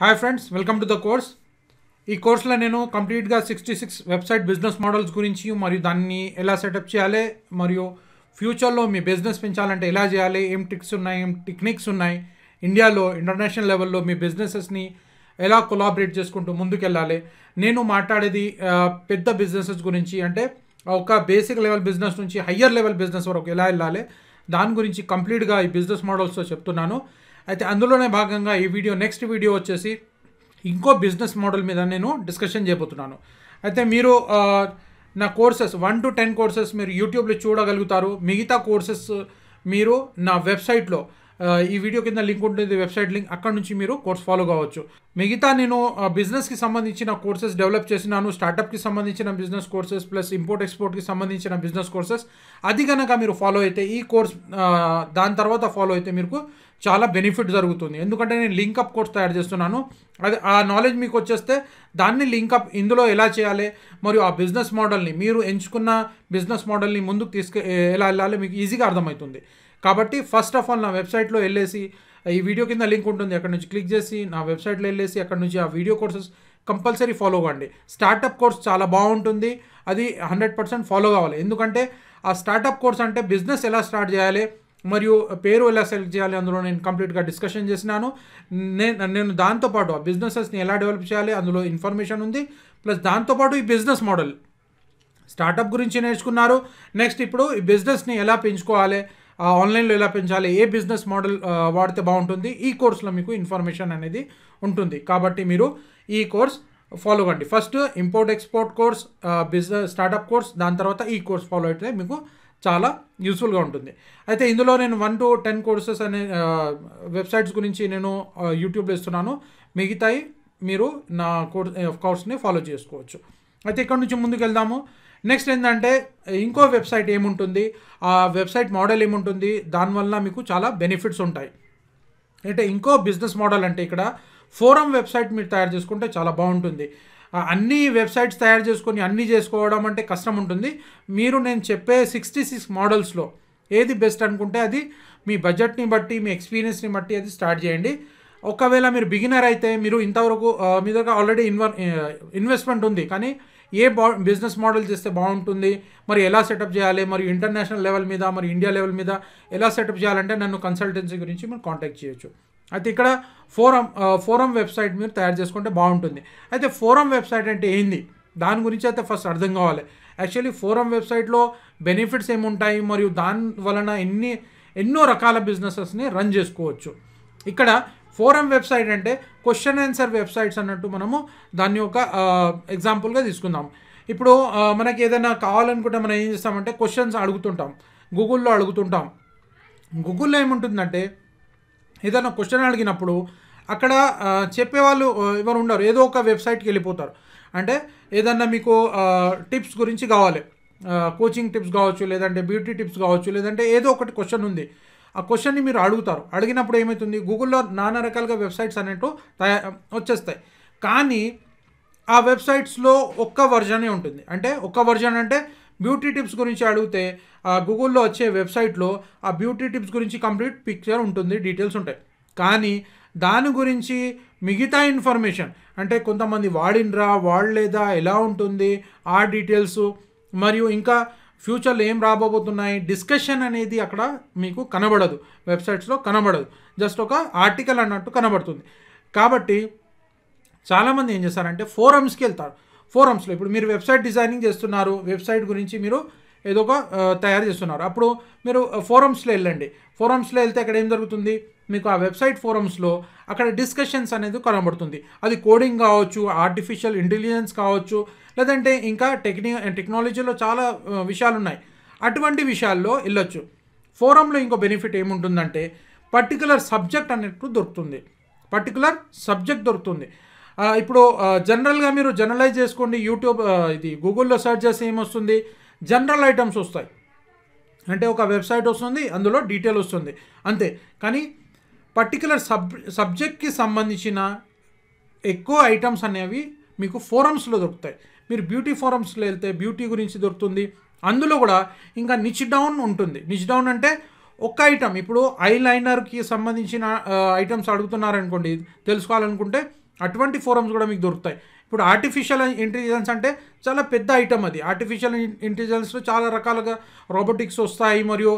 hi friends welcome to the course ఈ కోర్స్లో నేను కంప్లీట్గా sixty six website business models గురించి మరియు దాన్ని ఎలా సెటప్ చేయాలి మరియు ఫ్యూచర్లో మీ బిజినెస్ పెంచాలంటే ఎలా చేయాలి ఏం ట్రిక్స్ ఉన్నాయి ఏం టెక్నిక్స్ ఉన్నాయి ఇండియాలో ఇంటర్నేషనల్ లెవెల్లో మీ బిజినెసెస్ని ఎలా కొలాబరేట్ చేసుకుంటూ ముందుకెళ్ళాలి నేను మాట్లాడేది పెద్ద బిజినెసెస్ గురించి అంటే ఒక బేసిక్ లెవెల్ బిజినెస్ నుంచి హయ్యర్ లెవెల్ బిజినెస్ వరకు ఎలా వెళ్ళాలి దాని గురించి కంప్లీట్గా ఈ బిజినెస్ మోడల్స్తో చెప్తున్నాను అయితే అందులోనే భాగంగా ఈ వీడియో నెక్స్ట్ వీడియో వచ్చేసి ఇంకో బిజినెస్ మోడల్ మీద నేను డిస్కషన్ చేయబోతున్నాను అయితే మీరు నా courses one to ten courses మీరు యూట్యూబ్లో చూడగలుగుతారు మిగతా కోర్సెస్ మీరు నా వెబ్సైట్లో ఈ వీడియో కింద లింక్ ఉంటుంది వెబ్సైట్ లింక్ అక్కడ నుంచి మీరు కోర్స్ ఫాలో కావచ్చు మిగతా నేను బిజినెస్కి సంబంధించిన కోర్సెస్ డెవలప్ చేసినాను స్టార్టప్కి సంబంధించిన బిజినెస్ కోర్సెస్ ప్లస్ ఇంపోర్ట్ ఎక్స్పోర్ట్కి సంబంధించిన బిజినెస్ కోర్సెస్ అది కనుక మీరు ఫాలో అయితే ఈ కోర్స్ దాని తర్వాత ఫాలో అయితే మీకు చాలా బెనిఫిట్ జరుగుతుంది ఎందుకంటే నేను లింక్అప్ కోర్స్ తయారు చేస్తున్నాను అది ఆ నాలెడ్జ్ మీకు వచ్చేస్తే దాన్ని లింక్అప్ ఇందులో ఎలా చేయాలి మరియు ఆ బిజినెస్ మోడల్ని మీరు ఎంచుకున్న బిజినెస్ మోడల్ని ముందుకు తీసుకు ఎలా వెళ్ళాలి మీకు ఈజీగా అర్థమవుతుంది కాబట్టి ఫస్ట్ ఆఫ్ ఆల్ నా వెబ్సైట్లో వెళ్ళేసి ఈ వీడియో కింద లింక్ ఉంటుంది అక్కడ నుంచి క్లిక్ చేసి నా వెబ్సైట్లో వెళ్ళేసి అక్కడ నుంచి ఆ వీడియో కోర్సెస్ కంపల్సరీ ఫాలో అవ్వండి స్టార్టప్ కోర్స్ చాలా బాగుంటుంది అది హండ్రెడ్ పర్సెంట్ ఫాలో కావాలి ఎందుకంటే ఆ స్టార్టప్ కోర్స్ అంటే బిజినెస్ ఎలా స్టార్ట్ చేయాలి మరియు పేరు ఎలా సెలెక్ట్ చేయాలి అందులో నేను కంప్లీట్గా డిస్కషన్ చేసినాను నేను నేను దాంతోపాటు ఆ బిజినెసెస్ని ఎలా డెవలప్ చేయాలి అందులో ఇన్ఫర్మేషన్ ఉంది ప్లస్ దాంతోపాటు ఈ బిజినెస్ మోడల్ స్టార్టప్ గురించి నేర్చుకున్నారు నెక్స్ట్ ఇప్పుడు ఈ బిజినెస్ని ఎలా పెంచుకోవాలి ఆన్లైన్లో ఎలా పెంచాలి ఏ బిజినెస్ మోడల్ వాడితే బాగుంటుంది ఈ కోర్స్లో మీకు ఇన్ఫర్మేషన్ అనేది ఉంటుంది కాబట్టి మీరు ఈ కోర్స్ ఫాలో కండి first import export course business startup course దాని తర్వాత ఈ కోర్స్ ఫాలో అయితే మీకు చాలా యూస్ఫుల్గా ఉంటుంది అయితే ఇందులో నేను వన్ టు టెన్ కోర్సెస్ అనే వెబ్సైట్స్ గురించి నేను యూట్యూబ్లో ఇస్తున్నాను మిగతాయి మీరు నా కోర్స్ కోర్స్ని ఫాలో చేసుకోవచ్చు అయితే ఇక్కడ నుంచి ముందుకు వెళ్దాము నెక్స్ట్ ఏంటంటే ఇంకో వెబ్సైట్ ఏముంటుంది ఆ వెబ్సైట్ మోడల్ ఏముంటుంది దానివల్ల మీకు చాలా బెనిఫిట్స్ ఉంటాయి అంటే ఇంకో బిజినెస్ మోడల్ అంటే ఇక్కడ ఫోరం వెబ్సైట్ మీరు తయారు చేసుకుంటే చాలా బాగుంటుంది అన్ని వెబ్సైట్స్ తయారు చేసుకొని అన్నీ చేసుకోవడం అంటే కష్టం ఉంటుంది మీరు నేను చెప్పే సిక్స్టీ సిక్స్ మోడల్స్లో ఏది బెస్ట్ అనుకుంటే అది మీ బడ్జెట్ని బట్టి మీ ఎక్స్పీరియన్స్ని బట్టి అది స్టార్ట్ చేయండి ఒకవేళ మీరు బిగినర్ అయితే మీరు ఇంతవరకు మీ దగ్గర ఆల్రెడీ ఇన్వర్ ఇన్వెస్ట్మెంట్ ఉంది కానీ ఏ బా బిజినెస్ మోడల్ చేస్తే బాగుంటుంది మరి ఎలా సెటప్ చేయాలి మరి ఇంటర్నేషనల్ లెవెల్ మీద మరి ఇండియా లెవెల్ మీద ఎలా సెటప్ చేయాలంటే నన్ను కన్సల్టెన్సీ గురించి మీరు కాంటాక్ట్ చేయొచ్చు అయితే ఇక్కడ ఫోరం ఫోరం వెబ్సైట్ మీరు తయారు చేసుకుంటే బాగుంటుంది అయితే ఫోరం వెబ్సైట్ అంటే ఏంది దాని గురించి అయితే ఫస్ట్ అర్థం కావాలి యాక్చువల్లీ ఫోరం వెబ్సైట్లో బెనిఫిట్స్ ఏముంటాయి మరియు దాని వలన ఎన్ని ఎన్నో రకాల బిజినెసెస్ని రన్ చేసుకోవచ్చు ఇక్కడ ఫోరం వెబ్సైట్ అంటే క్వశ్చన్ ఆన్సర్ వెబ్సైట్స్ అన్నట్టు మనము దాన్ని ఒక ఎగ్జాంపుల్గా తీసుకుందాం ఇప్పుడు మనకి ఏదైనా కావాలనుకుంటే మనం ఏం చేస్తామంటే క్వశ్చన్స్ అడుగుతుంటాం గూగుల్లో అడుగుతుంటాం గూగుల్లో ఏముంటుందంటే ఏదైనా క్వశ్చన్ అడిగినప్పుడు అక్కడ చెప్పేవాళ్ళు ఎవరు ఉండరు ఏదో ఒక వెబ్సైట్కి వెళ్ళిపోతారు అంటే ఏదన్నా మీకు టిప్స్ గురించి కావాలి కోచింగ్ టిప్స్ కావచ్చు లేదంటే బ్యూటీ టిప్స్ కావచ్చు లేదంటే ఏదో ఒకటి క్వశ్చన్ ఉంది ఆ క్వశ్చన్ని మీరు అడుగుతారు అడిగినప్పుడు ఏమవుతుంది గూగుల్లో నానా రకాలుగా వెబ్సైట్స్ అనేట్టు తయా వచ్చేస్తాయి కానీ ఆ వెబ్సైట్స్లో ఒక్క వర్జనే ఉంటుంది అంటే ఒక్క వర్జన్ అంటే బ్యూటీ టిప్స్ గురించి అడిగితే గూగుల్లో వచ్చే వెబ్సైట్లో ఆ బ్యూటీ టిప్స్ గురించి కంప్లీట్ పిక్చర్ ఉంటుంది డీటెయిల్స్ ఉంటాయి కానీ దాని గురించి మిగతా ఇన్ఫర్మేషన్ అంటే కొంతమంది వాడినరా వాడలేదా ఎలా ఉంటుంది ఆ డీటెయిల్స్ మరియు ఇంకా ఫ్యూచర్లో ఏం రాబోతున్నాయి డిస్కషన్ అనేది అక్కడ మీకు కనబడదు వెబ్సైట్స్లో కనబడదు జస్ట్ ఒక ఆర్టికల్ అన్నట్టు కనబడుతుంది కాబట్టి చాలామంది ఏం చేస్తారంటే ఫోరమ్స్కి వెళ్తారు ఫోరమ్స్లో ఇప్పుడు మీరు వెబ్సైట్ డిజైనింగ్ చేస్తున్నారు వెబ్సైట్ గురించి మీరు ఏదో ఒక తయారు చేస్తున్నారు అప్పుడు మీరు ఫోరమ్స్లో వెళ్ళండి ఫోరమ్స్లో వెళ్తే అక్కడ ఏం జరుగుతుంది మీకు ఆ వెబ్సైట్ ఫోరమ్స్లో అక్కడ డిస్కషన్స్ అనేది కనబడుతుంది అది కోడింగ్ కావచ్చు ఆర్టిఫిషియల్ ఇంటెలిజెన్స్ కావచ్చు లేదంటే ఇంకా టెక్ని టెక్నాలజీలో చాలా విషయాలు ఉన్నాయి అటువంటి విషయాల్లో వెళ్ళొచ్చు ఫోరంలో ఇంకో బెనిఫిట్ ఏముంటుందంటే పర్టికులర్ సబ్జెక్ట్ అనేట్టు దొరుకుతుంది పర్టికులర్ సబ్జెక్ట్ దొరుకుతుంది ఇప్పుడు జనరల్గా మీరు జనరలైజ్ చేసుకోండి యూట్యూబ్ ఇది గూగుల్లో సెర్చ్ చేస్తే ఏమొస్తుంది జనరల్ ఐటమ్స్ వస్తాయి అంటే ఒక వెబ్సైట్ వస్తుంది అందులో డీటెయిల్ వస్తుంది అంతే కానీ పర్టికులర్ సబ్ సబ్జెక్ట్కి సంబంధించిన ఎక్కువ ఐటమ్స్ అనేవి మీకు ఫోరమ్స్లో దొరుకుతాయి మీరు బ్యూటీ ఫోరమ్స్లో వెళ్తే బ్యూటీ గురించి దొరుకుతుంది అందులో కూడా ఇంకా నిచ్ డౌన్ ఉంటుంది నిచ్ డౌన్ అంటే ఒక్క ఐటమ్ ఇప్పుడు ఐ లైనర్కి సంబంధించిన ఐటమ్స్ అడుగుతున్నారనుకోండి తెలుసుకోవాలనుకుంటే అటువంటి ఫోరమ్స్ కూడా మీకు దొరుకుతాయి ఇప్పుడు ఆర్టిఫిషియల్ ఇంటెలిజెన్స్ అంటే చాలా పెద్ద ఐటమ్ అది ఆర్టిఫిషియల్ ఇంటెలిజెన్స్లో చాలా రకాలుగా రోబోటిక్స్ వస్తాయి మరియు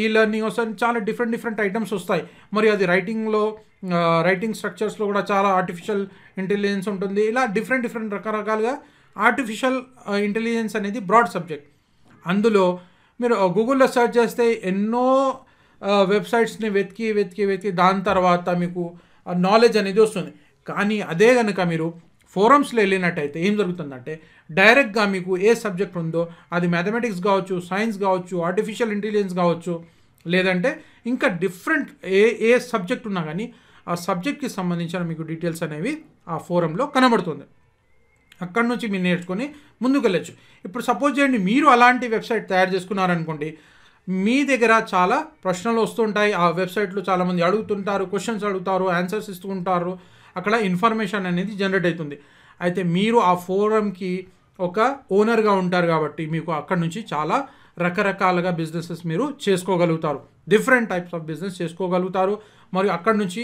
ఈ లెర్నింగ్ వస్తాయి చాలా డిఫరెంట్ డిఫరెంట్ ఐటమ్స్ వస్తాయి మరియు అది రైటింగ్లో రైటింగ్ స్ట్రక్చర్స్లో కూడా చాలా ఆర్టిఫిషియల్ ఇంటెలిజెన్స్ ఉంటుంది ఇలా డిఫరెంట్ డిఫరెంట్ రకరకాలుగా ఆర్టిఫిషియల్ ఇంటెలిజెన్స్ అనేది బ్రాడ్ సబ్జెక్ట్ అందులో మీరు గూగుల్లో సెర్చ్ చేస్తే ఎన్నో వెబ్సైట్స్ని వెతికి వెతికి వెతికి దాని తర్వాత మీకు నాలెడ్జ్ అనేది వస్తుంది కానీ అదే కనుక మీరు ఫోరమ్స్లో వెళ్ళినట్టయితే ఏం జరుగుతుందంటే డైరెక్ట్గా మీకు ఏ సబ్జెక్ట్ ఉందో అది మ్యాథమెటిక్స్ కావచ్చు సైన్స్ కావచ్చు ఆర్టిఫిషియల్ ఇంటెలిజెన్స్ కావచ్చు లేదంటే ఇంకా డిఫరెంట్ ఏ ఏ సబ్జెక్ట్ ఉన్నా కానీ ఆ సబ్జెక్ట్కి సంబంధించిన మీకు డీటెయిల్స్ అనేవి ఆ ఫోరంలో కనబడుతుంది అక్కడ నుంచి మీరు నేర్చుకొని ముందుకు వెళ్ళచ్చు ఇప్పుడు సపోజ్ చేయండి మీరు అలాంటి వెబ్సైట్ తయారు చేసుకున్నారనుకోండి మీ దగ్గర చాలా ప్రశ్నలు వస్తుంటాయి ఆ వెబ్సైట్లో చాలామంది అడుగుతుంటారు క్వశ్చన్స్ అడుగుతారు ఆన్సర్స్ ఇస్తూ ఉంటారు అక్కడ ఇన్ఫర్మేషన్ అనేది జనరేట్ అవుతుంది అయితే మీరు ఆ ఫోరంకి ఒక ఓనర్గా ఉంటారు కాబట్టి మీకు అక్కడ నుంచి చాలా రకరకాలుగా బిజినెసెస్ మీరు చేసుకోగలుగుతారు డిఫరెంట్ టైప్స్ ఆఫ్ బిజినెస్ చేసుకోగలుగుతారు మరియు అక్కడ నుంచి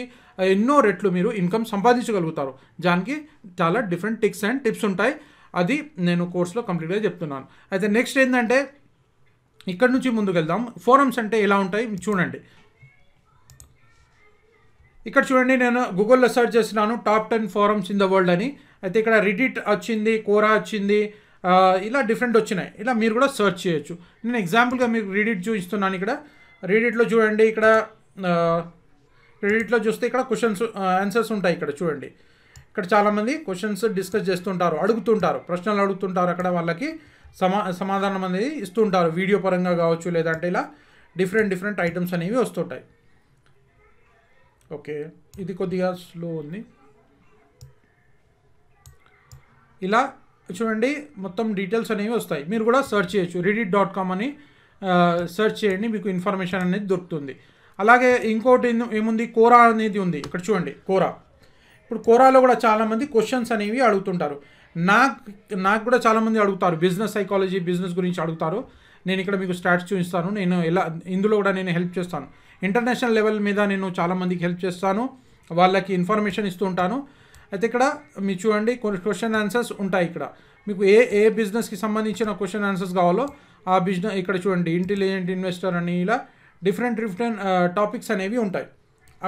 ఎన్నో రెట్లు మీరు ఇన్కమ్ సంపాదించగలుగుతారు దానికి చాలా డిఫరెంట్ టిక్స్ అండ్ టిప్స్ ఉంటాయి అది నేను కోర్సులో కంప్లీట్గా చెప్తున్నాను అయితే నెక్స్ట్ ఏంటంటే ఇక్కడ నుంచి ముందుకు వెళ్దాం ఫోరమ్స్ అంటే ఎలా ఉంటాయి చూడండి ఇక్కడ చూడండి నేను గూగుల్లో సెర్చ్ చేస్తున్నాను top ten forums in the world అని అయితే ఇక్కడ రిడిట్ వచ్చింది కోరా వచ్చింది ఇలా డిఫరెంట్ వచ్చినాయి ఇలా మీరు కూడా సెర్చ్ చేయొచ్చు నేను ఎగ్జాంపుల్గా మీకు రీడిట్ చూపిస్తున్నాను ఇక్కడ రీడిట్లో చూడండి ఇక్కడ రీడిట్లో చూస్తే ఇక్కడ క్వశ్చన్స్ ఆన్సర్స్ ఉంటాయి ఇక్కడ చూడండి ఇక్కడ చాలామంది క్వశ్చన్స్ డిస్కస్ చేస్తుంటారు అడుగుతుంటారు ప్రశ్నలు అడుగుతుంటారు అక్కడ వాళ్ళకి సమా సమాధానం అనేది ఇస్తుంటారు వీడియో పరంగా కావచ్చు లేదంటే ఇలా డిఫరెంట్ డిఫరెంట్ ఐటమ్స్ అనేవి వస్తుంటాయి ఓకే ఇది కొద్దిగా స్లో ఉంది ఇలా చూడండి మొత్తం డీటెయిల్స్ అనేవి వస్తాయి మీరు కూడా సెర్చ్ చేయొచ్చు రిడిట్ డాట్ కామ్ అని సెర్చ్ చేయండి మీకు ఇన్ఫర్మేషన్ అనేది దొరుకుతుంది అలాగే ఇంకోటి ఏముంది కోరా అనేది ఉంది ఇక్కడ చూడండి కోరా ఇప్పుడు కోరాలో కూడా చాలామంది క్వశ్చన్స్ అనేవి అడుగుతుంటారు నాకు నాకు కూడా చాలామంది అడుగుతారు బిజినెస్ సైకాలజీ బిజినెస్ గురించి అడుగుతారు నేను ఇక్కడ మీకు స్టాట్స్ చూపిస్తాను నేను ఎలా ఇందులో కూడా నేను హెల్ప్ చేస్తాను ఇంటర్నేషనల్ లెవెల్ మీద నేను చాలామందికి హెల్ప్ చేస్తాను వాళ్ళకి ఇన్ఫర్మేషన్ ఇస్తూ ఉంటాను అయితే ఇక్కడ మీరు చూడండి కొన్ని క్వశ్చన్ ఆన్సర్స్ ఉంటాయి ఇక్కడ మీకు ఏ ఏ బిజినెస్కి సంబంధించిన క్వశ్చన్ ఆన్సర్స్ కావాలో ఆ బిజినెస్ ఇక్కడ చూడండి ఇంటెలిజెంట్ ఇన్వెస్టర్ అని ఇలా డిఫరెంట్ డిఫరెంట్ టాపిక్స్ అనేవి ఉంటాయి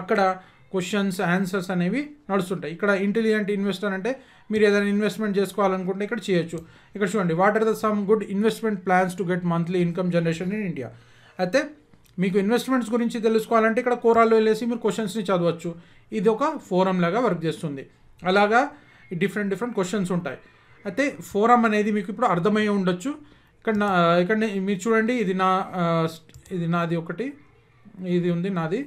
అక్కడ క్వశ్చన్స్ ఆన్సర్స్ అనేవి నడుస్తుంటాయి ఇక్కడ ఇంటెలిజెంట్ ఇన్వెస్టర్ అంటే మీరు ఏదైనా ఇన్వెస్ట్మెంట్ చేసుకోవాలనుకుంటే ఇక్కడ చేయొచ్చు ఇక్కడ చూడండి what are the some good investment plans to get monthly income generation in India అయితే మీకు ఇన్వెస్ట్మెంట్స్ గురించి తెలుసుకోవాలంటే ఇక్కడ కోరాలు వెళ్ళేసి మీరు క్వశ్చన్స్ని చదవచ్చు ఇది ఒక ఫోరం లాగా వర్క్ చేస్తుంది అలాగా డిఫరెంట్ డిఫరెంట్ క్వశ్చన్స్ ఉంటాయి అయితే ఫోరం అనేది మీకు ఇప్పుడు అర్థమయ్యే ఉండొచ్చు ఇక్కడ నా ఇక్కడ మీరు చూడండి ఇది నా ఇది నాది ఒకటి ఇది ఉంది నాది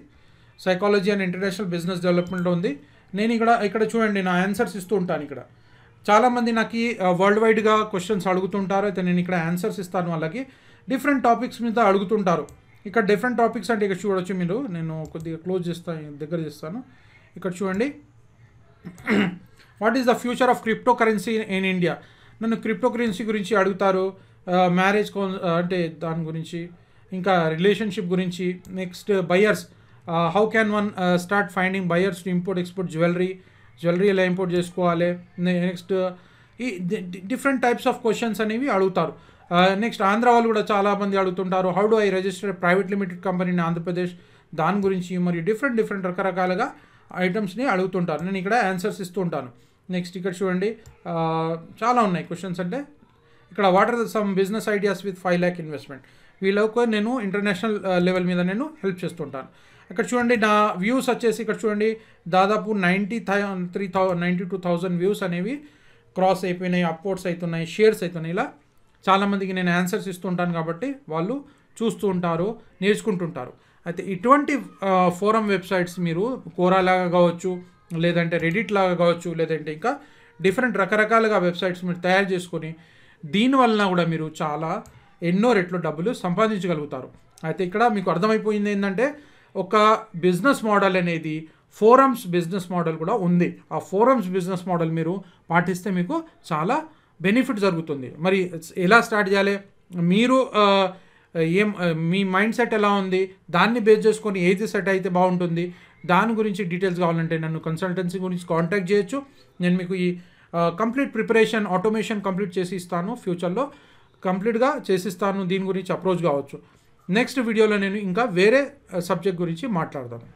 psychology and international business development ఉంది నేను ఇక్కడ ఇక్కడ చూడండి నా ఆన్సర్స్ ఇస్తూ ఉంటాను ఇక్కడ చాలామంది నాకు వరల్డ్ వైడ్గా క్వశ్చన్స్ అడుగుతుంటారు అయితే నేను ఇక్కడ ఆన్సర్స్ ఇస్తాను వాళ్ళకి డిఫరెంట్ టాపిక్స్ మీద అడుగుతుంటారు ఇక్కడ డిఫరెంట్ టాపిక్స్ అంటే ఇక్కడ చూడొచ్చు మీరు నేను కొద్దిగా క్లోజ్ చేస్తాను దగ్గర చేస్తాను ఇక్కడ చూడండి what is the future of crypto currency in India నన్ను క్రిప్టో కరెన్సీ గురించి అడుగుతారు మ్యారేజ్ అంటే దాని గురించి ఇంకా రిలేషన్షిప్ గురించి next buyers how can one start finding buyers to import export jewellery jewellery ఎలా ఇంపోర్ట్ చేసుకోవాలి నెక్స్ట్ uh, ఈ డిఫరెంట్ టైప్స్ ఆఫ్ క్వశ్చన్స్ అనేవి అడుగుతారు నెక్స్ట్ uh, ఆంధ్ర వాళ్ళు కూడా చాలామంది అడుగుతుంటారు how do I register private limited company in Andhra Pradesh దాని గురించి మరియు డిఫరెంట్ డిఫరెంట్ రకరకాలుగా ఐటమ్స్ని అడుగుతుంటారు నేను ఇక్కడ ఆన్సర్స్ ఇస్తూ ఉంటాను నెక్స్ట్ ఇక్కడ చూడండి uh, చాలా ఉన్నాయి క్వశ్చన్స్ అంటే ఇక్కడ what are the some business ideas with five lakh investment వీళ్ళకు నేను ఇంటర్నేషనల్ లెవెల్ మీద నేను హెల్ప్ చేస్తుంటాను ఇక్కడ చూడండి నా వ్యూస్ వచ్చేసి ఇక్కడ చూడండి దాదాపు ninety three thou ninety two thousand views అనేవి క్రాస్ అయిపోయినాయి అప్వర్డ్స్ అవుతున్నాయి షేర్స్ అవుతున్నాయి ఇలా చాలామందికి నేను ఆన్సర్స్ ఇస్తుంటాను కాబట్టి వాళ్ళు చూస్తూ ఉంటారు నేర్చుకుంటుంటారు అయితే ఇటువంటి ఫోరం వెబ్సైట్స్ మీరు కోరా లాగా కావచ్చు లేదంటే రెడిట్ లాగా కావచ్చు లేదంటే ఇంకా డిఫరెంట్ రకరకాలుగా వెబ్సైట్స్ మీరు తయారు చేసుకొని దీనివలన కూడా మీరు చాలా ఎన్నో రెట్లు డబ్బులు సంపాదించగలుగుతారు అయితే ఇక్కడ మీకు అర్థమైపోయింది ఏంటంటే ఒక బిజినెస్ మోడల్ అనేది ఫోరమ్స్ బిజినెస్ మోడల్ కూడా ఉంది ఆ ఫోరమ్స్ బిజినెస్ మోడల్ మీరు పాటిస్తే మీకు చాలా బెనిఫిట్ జరుగుతుంది మరి ఎలా స్టార్ట్ చేయాలి మీరు ఏం మీ మైండ్ సెట్ ఎలా ఉంది దాన్ని బేస్ చేసుకొని ఏది సెట్ అయితే బాగుంటుంది దాని గురించి డీటెయిల్స్ కావాలంటే నన్ను కన్సల్టెన్సీ గురించి కాంటాక్ట్ చేయొచ్చు నేను మీకు ఈ కంప్లీట్ ప్రిపరేషన్ ఆటోమేషన్ కంప్లీట్ చేసి ఇస్తాను ఫ్యూచర్లో కంప్లీట్గా చేసిస్తాను దీని గురించి అప్రోచ్ కావచ్చు నెక్స్ట్ వీడియోలో నేను ఇంకా వేరే సబ్జెక్ట్ uh, గురించి మాట్లాడతాను